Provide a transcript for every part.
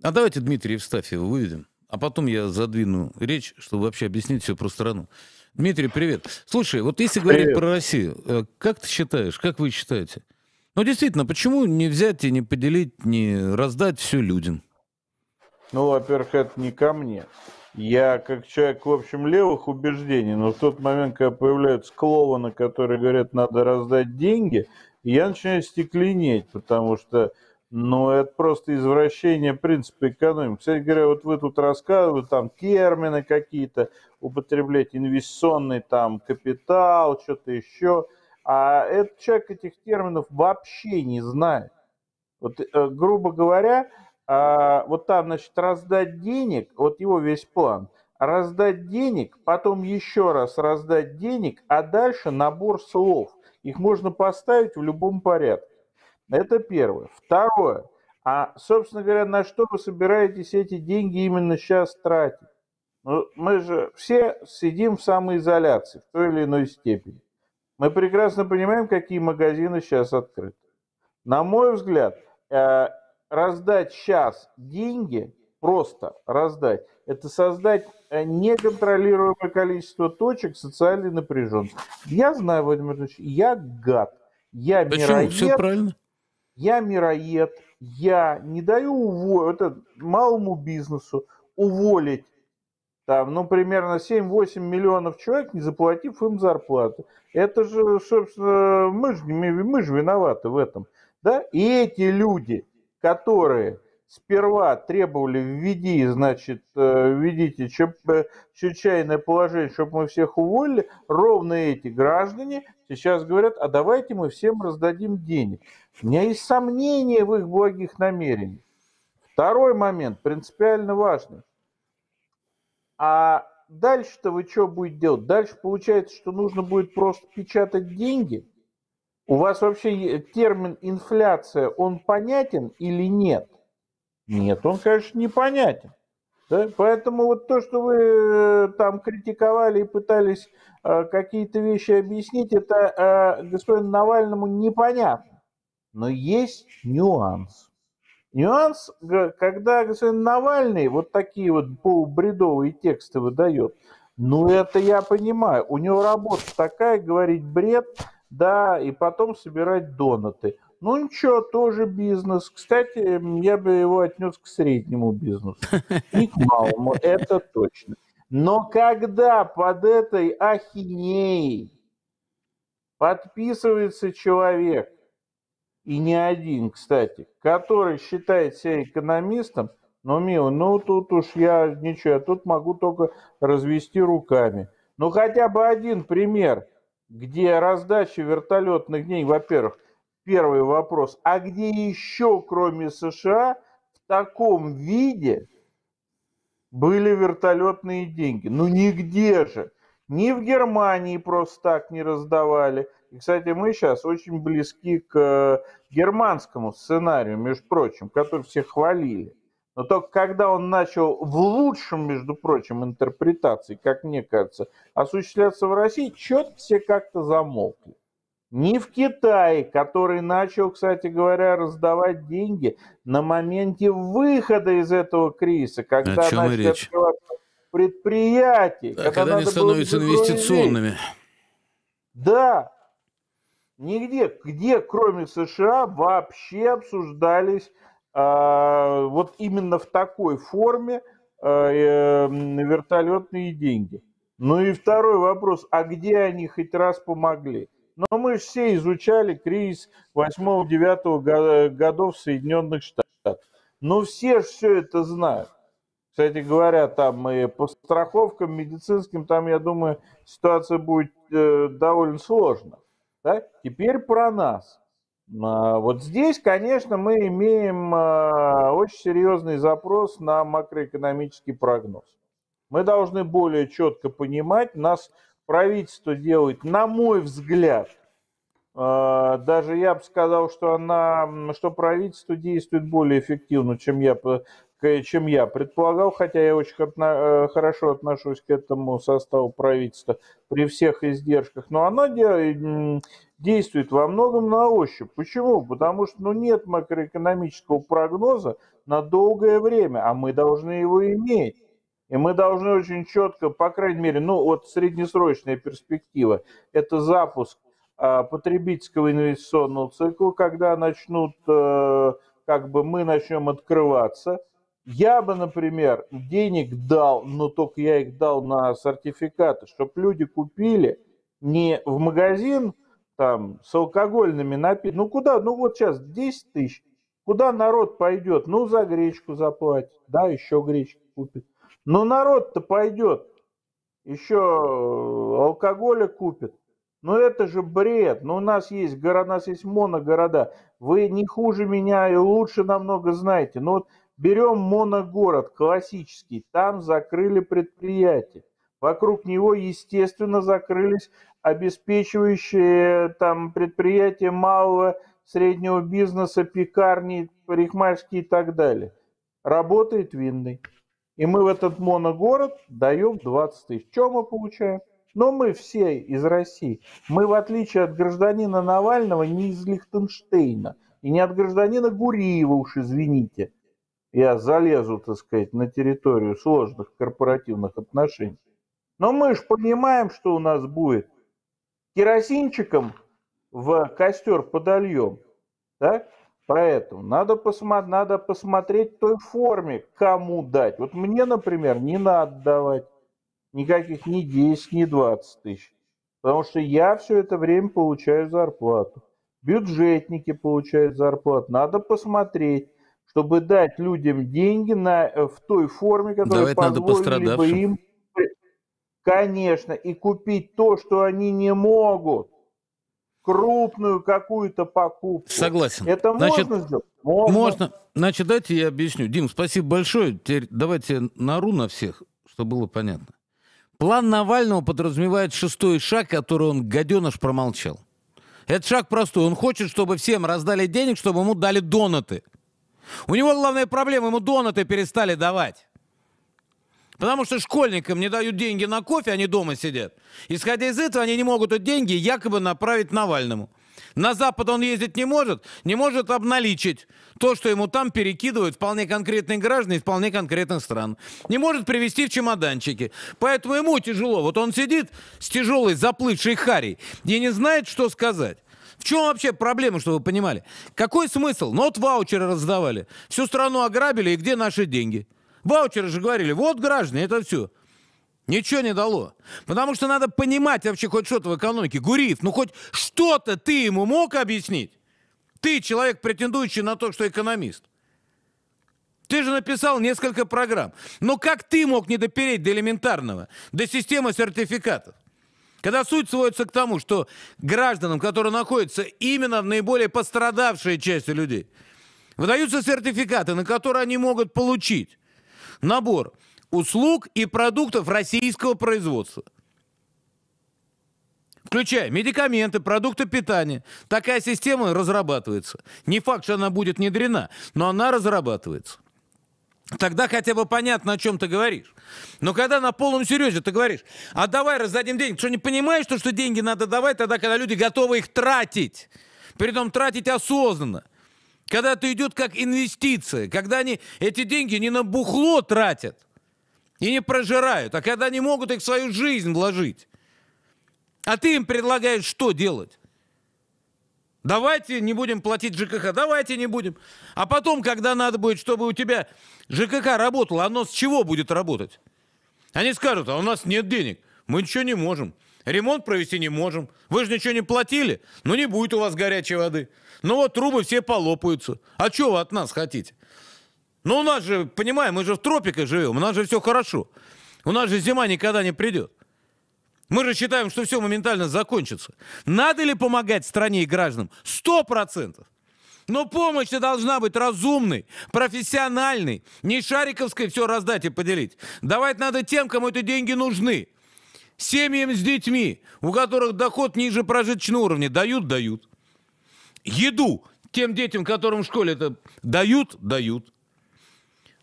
А давайте Дмитрий Евстафьева выведем, а потом я задвину речь, чтобы вообще объяснить все про страну. Дмитрий, привет. Слушай, вот если привет. говорить про Россию, э, как ты считаешь, как вы считаете? Ну, действительно, почему не взять и не поделить, не раздать все людям? Ну, во-первых, это не ко мне. Я как человек, в общем, левых убеждений, но в тот момент, когда появляются клоуны, которые говорят, надо раздать деньги, я начинаю стекленеть, потому что но ну, это просто извращение принципа экономики. Кстати говоря, вот вы тут рассказывали, там термины какие-то употреблять, инвестиционный там капитал, что-то еще. А этот человек этих терминов вообще не знает. Вот, э, грубо говоря, а, вот там, значит, раздать денег, вот его весь план, раздать денег, потом еще раз раздать денег, а дальше набор слов. Их можно поставить в любом порядке. Это первое. Второе. А, собственно говоря, на что вы собираетесь эти деньги именно сейчас тратить? Ну, мы же все сидим в самоизоляции в той или иной степени. Мы прекрасно понимаем, какие магазины сейчас открыты. На мой взгляд, э, раздать сейчас деньги, просто раздать, это создать э, неконтролируемое количество точек социальной напряженности. Я знаю, Владимир Владимирович, я гад. Я Почему? мироед. Все правильно я мироед, я не даю уволить, это малому бизнесу уволить там, ну, примерно 7-8 миллионов человек, не заплатив им зарплаты. Это же, собственно, мы же, мы же виноваты в этом. Да? И эти люди, которые сперва требовали введи, значит, э, введите чрезвычайное э, положение, чтобы мы всех уволили, ровно эти граждане сейчас говорят, а давайте мы всем раздадим денег. У меня есть сомнения в их благих намерениях. Второй момент, принципиально важный. А дальше-то вы что будете делать? Дальше получается, что нужно будет просто печатать деньги? У вас вообще термин инфляция, он понятен или нет? Нет, он, конечно, непонятен. Да? Поэтому вот то, что вы э, там критиковали и пытались э, какие-то вещи объяснить, это э, господину Навальному непонятно. Но есть нюанс. Нюанс, когда господин Навальный вот такие вот полубредовые тексты выдает, ну это я понимаю, у него работа такая, говорить бред, да, и потом собирать донаты – ну ничего, тоже бизнес. Кстати, я бы его отнес к среднему бизнесу. И к малому, это точно. Но когда под этой ахинеей подписывается человек, и не один, кстати, который считает себя экономистом, ну, мило, ну тут уж я ничего, я тут могу только развести руками. Ну, хотя бы один пример, где раздача вертолетных дней, во-первых, первый вопрос. А где еще, кроме США, в таком виде были вертолетные деньги? Ну нигде же. Ни в Германии просто так не раздавали. И, кстати, мы сейчас очень близки к э, германскому сценарию, между прочим, который все хвалили. Но только когда он начал в лучшем, между прочим, интерпретации, как мне кажется, осуществляться в России, четко все как-то замолкли. Не в Китае, который начал, кстати говоря, раздавать деньги на моменте выхода из этого кризиса, когда О чем начали открываться предприятия. Да, когда, когда они становятся инвестиционными. Да, нигде, где кроме США вообще обсуждались э, вот именно в такой форме а, э, э, вертолетные деньги. Ну и второй вопрос, а где они хоть раз помогли? Но мы все изучали кризис 8-9 годов Соединенных Штатов. Но все же все это знают. Кстати говоря, там и по страховкам медицинским, там, я думаю, ситуация будет э, довольно сложна. Да? Теперь про нас. А, вот здесь, конечно, мы имеем а, очень серьезный запрос на макроэкономический прогноз. Мы должны более четко понимать, нас правительство делает, на мой взгляд, а, даже я бы сказал, что, она, что правительство действует более эффективно, чем я, чем я предполагал, хотя я очень э, хорошо отношусь к этому составу правительства при всех издержках. Но оно действует во многом на ощупь. Почему? Потому что ну, нет макроэкономического прогноза на долгое время, а мы должны его иметь. И мы должны очень четко, по крайней мере, ну вот среднесрочная перспектива, это запуск а, потребительского инвестиционного цикла, когда начнут, э, как бы мы начнем открываться. Я бы, например, денег дал, но только я их дал на сертификаты, чтобы люди купили не в магазин там с алкогольными напитками. Ну куда? Ну вот сейчас 10 тысяч. Куда народ пойдет? Ну за гречку заплатит, да, еще гречку купит. Но народ-то пойдет, еще э, алкоголя купит. Но ну, это же бред. Но ну, у нас есть города, у нас есть моногорода. Вы не хуже меня и лучше намного знаете. Но ну, вот берем моногород классический. Там закрыли предприятие. Вокруг него, естественно, закрылись обеспечивающие там предприятия малого, среднего бизнеса, пекарни, парикмахерские и так далее. Работает винный. И мы в этот моногород даем 20 тысяч. Чем мы получаем? Но мы все из России. Мы, в отличие от гражданина Навального, не из Лихтенштейна. И не от гражданина Гуриева, уж извините. Я залезу, так сказать, на территорию сложных корпоративных отношений. Но мы же понимаем, что у нас будет. Керосинчиком в костер подольем. так? Поэтому надо, посмотреть надо посмотреть той форме, кому дать. Вот мне, например, не надо давать никаких ни 10, ни 20 тысяч. Потому что я все это время получаю зарплату. Бюджетники получают зарплату. Надо посмотреть, чтобы дать людям деньги на, э, в той форме, которая Давать позволила бы им, конечно, и купить то, что они не могут крупную какую-то покупку. Согласен. Это Значит, можно сделать? Можно. можно. Значит, дайте я объясню. Дим, спасибо большое. Теперь давайте нару на всех, чтобы было понятно. План Навального подразумевает шестой шаг, который он, гаденыш, промолчал. Этот шаг простой. Он хочет, чтобы всем раздали денег, чтобы ему дали донаты. У него главная проблема, ему донаты перестали давать. Потому что школьникам не дают деньги на кофе, они дома сидят. Исходя из этого, они не могут эти деньги якобы направить Навальному. На Запад он ездить не может, не может обналичить то, что ему там перекидывают вполне конкретные граждане из вполне конкретных стран. Не может привезти в чемоданчики. Поэтому ему тяжело. Вот он сидит с тяжелой заплывшей Харри, и не знает, что сказать. В чем вообще проблема, чтобы вы понимали? Какой смысл? Ну вот ваучеры раздавали. Всю страну ограбили, и где наши деньги? Ваучеры же говорили, вот граждане, это все. Ничего не дало. Потому что надо понимать вообще хоть что-то в экономике. Гуриев, ну хоть что-то ты ему мог объяснить? Ты человек, претендующий на то, что экономист. Ты же написал несколько программ. Но как ты мог не допереть до элементарного, до системы сертификатов? Когда суть сводится к тому, что гражданам, которые находятся именно в наиболее пострадавшей части людей, выдаются сертификаты, на которые они могут получить набор услуг и продуктов российского производства. Включая медикаменты, продукты питания. Такая система разрабатывается. Не факт, что она будет внедрена, но она разрабатывается. Тогда хотя бы понятно, о чем ты говоришь. Но когда на полном серьезе ты говоришь, а давай раздадим деньги, что, не понимаешь, то, что деньги надо давать тогда, когда люди готовы их тратить? при этом тратить осознанно. Когда это идет как инвестиция, когда они эти деньги не на бухло тратят, и не прожирают, а когда не могут их в свою жизнь вложить. А ты им предлагаешь что делать? Давайте не будем платить ЖКХ, давайте не будем. А потом, когда надо будет, чтобы у тебя ЖКХ работало, оно с чего будет работать? Они скажут, а у нас нет денег, мы ничего не можем. Ремонт провести не можем. Вы же ничего не платили. Ну, не будет у вас горячей воды. Ну, вот трубы все полопаются. А чего вы от нас хотите? Ну, у нас же, понимаем, мы же в тропиках живем, у нас же все хорошо. У нас же зима никогда не придет. Мы же считаем, что все моментально закончится. Надо ли помогать стране и гражданам? Сто процентов. Но помощь должна быть разумной, профессиональной, не шариковской все раздать и поделить. Давать надо тем, кому эти деньги нужны. Семьям с детьми, у которых доход ниже прожиточного уровня, дают, дают. Еду тем детям, которым в школе это дают, дают.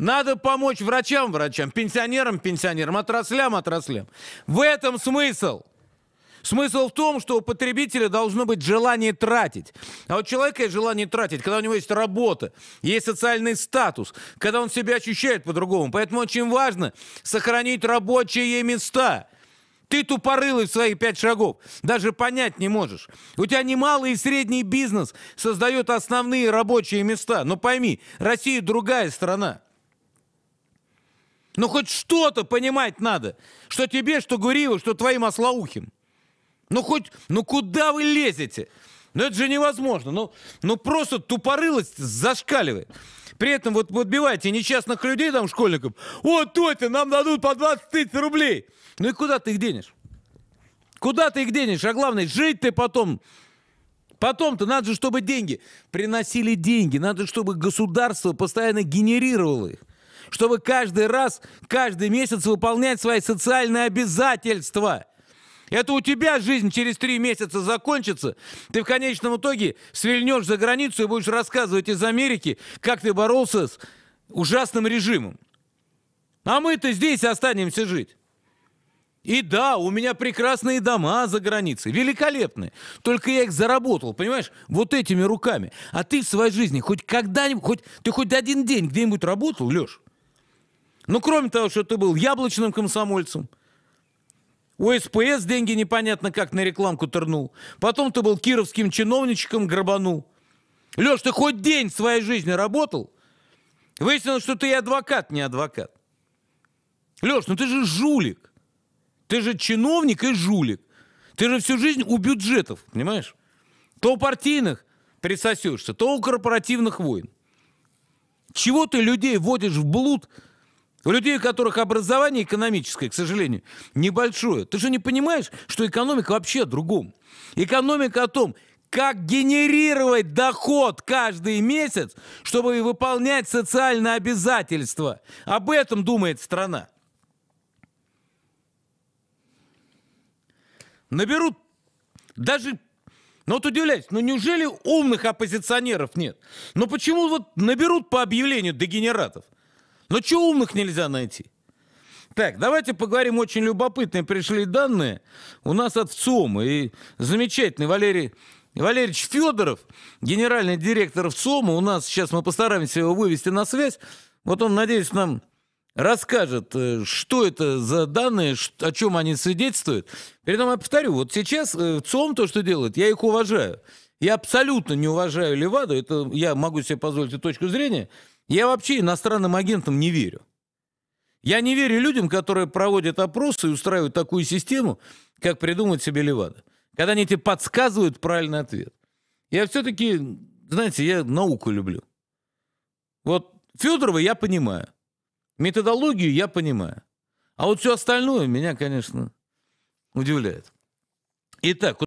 Надо помочь врачам, врачам, пенсионерам, пенсионерам, отраслям, отраслям. В этом смысл. Смысл в том, что у потребителя должно быть желание тратить. А у человека есть желание тратить, когда у него есть работа, есть социальный статус, когда он себя ощущает по-другому. Поэтому очень важно сохранить рабочие места. Ты тупорылый в свои пять шагов. Даже понять не можешь. У тебя немалый и средний бизнес создает основные рабочие места. Но пойми, Россия другая страна. Ну хоть что-то понимать надо. Что тебе, что Гуриеву, что твоим ослоухим. Ну хоть, ну куда вы лезете? Ну это же невозможно. Ну, ну просто тупорылость зашкаливает. При этом вот подбиваете несчастных людей, там, школьников. О, тетя, нам дадут по 20 тысяч рублей. Ну и куда ты их денешь? Куда ты их денешь? А главное, жить ты потом Потом-то надо же, чтобы деньги приносили деньги, надо, чтобы государство постоянно генерировало их чтобы каждый раз, каждый месяц выполнять свои социальные обязательства. Это у тебя жизнь через три месяца закончится. Ты в конечном итоге свильнешь за границу и будешь рассказывать из Америки, как ты боролся с ужасным режимом. А мы-то здесь останемся жить. И да, у меня прекрасные дома за границей, великолепные. Только я их заработал, понимаешь, вот этими руками. А ты в своей жизни хоть когда-нибудь, хоть, ты хоть один день где-нибудь работал, Леш? Ну, кроме того, что ты был яблочным комсомольцем, у СПС деньги непонятно как на рекламку тырнул. Потом ты был кировским чиновничком, грабанул. Леш, ты хоть день в своей жизни работал? Выяснилось, что ты и адвокат, не адвокат. Леш, ну ты же жулик. Ты же чиновник и жулик. Ты же всю жизнь у бюджетов, понимаешь? То у партийных присосешься, то у корпоративных войн. Чего ты людей вводишь в блуд – у людей, у которых образование экономическое, к сожалению, небольшое. Ты же не понимаешь, что экономика вообще о другом. Экономика о том, как генерировать доход каждый месяц, чтобы выполнять социальные обязательства. Об этом думает страна. Наберут даже... Ну вот удивляюсь, ну неужели умных оппозиционеров нет? Ну почему вот наберут по объявлению дегенератов? Но чего умных нельзя найти? Так, давайте поговорим. Очень любопытные пришли данные. У нас от ВЦИОМа. И замечательный Валерий Валерьевич Федоров, генеральный директор ВЦИОМа, у нас сейчас мы постараемся его вывести на связь. Вот он, надеюсь, нам расскажет, э, что это за данные, о чем они свидетельствуют. При этом я повторю, вот сейчас э, ЦОМ то, что делает, я их уважаю. Я абсолютно не уважаю Леваду, это я могу себе позволить и точку зрения – я вообще иностранным агентам не верю. Я не верю людям, которые проводят опросы и устраивают такую систему, как придумать себе Левада. Когда они тебе подсказывают правильный ответ. Я все-таки, знаете, я науку люблю. Вот Федорова я понимаю. Методологию я понимаю. А вот все остальное меня, конечно, удивляет. Итак,